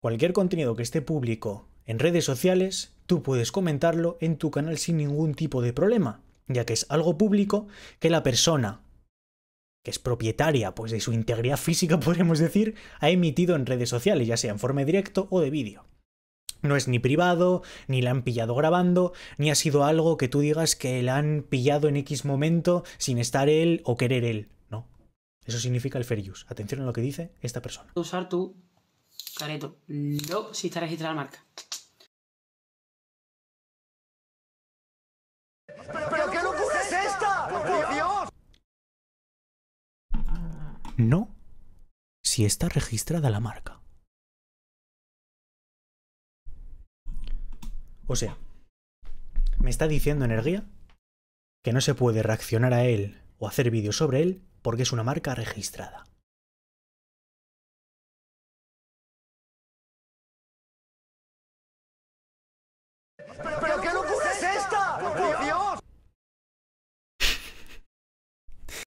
Cualquier contenido que esté público en redes sociales, tú puedes comentarlo en tu canal sin ningún tipo de problema, ya que es algo público que la persona que es propietaria pues, de su integridad física, podríamos decir, ha emitido en redes sociales, ya sea en forma de directo o de vídeo. No es ni privado, ni la han pillado grabando, ni ha sido algo que tú digas que la han pillado en X momento sin estar él o querer él. No. Eso significa el ferius. Atención a lo que dice esta persona. Usar Careto. No, si está registrada la marca. ¿Pero, qué locura es esta? ¡Por Dios! No, si está registrada la marca. O sea, me está diciendo energía que no se puede reaccionar a él o hacer vídeos sobre él porque es una marca registrada.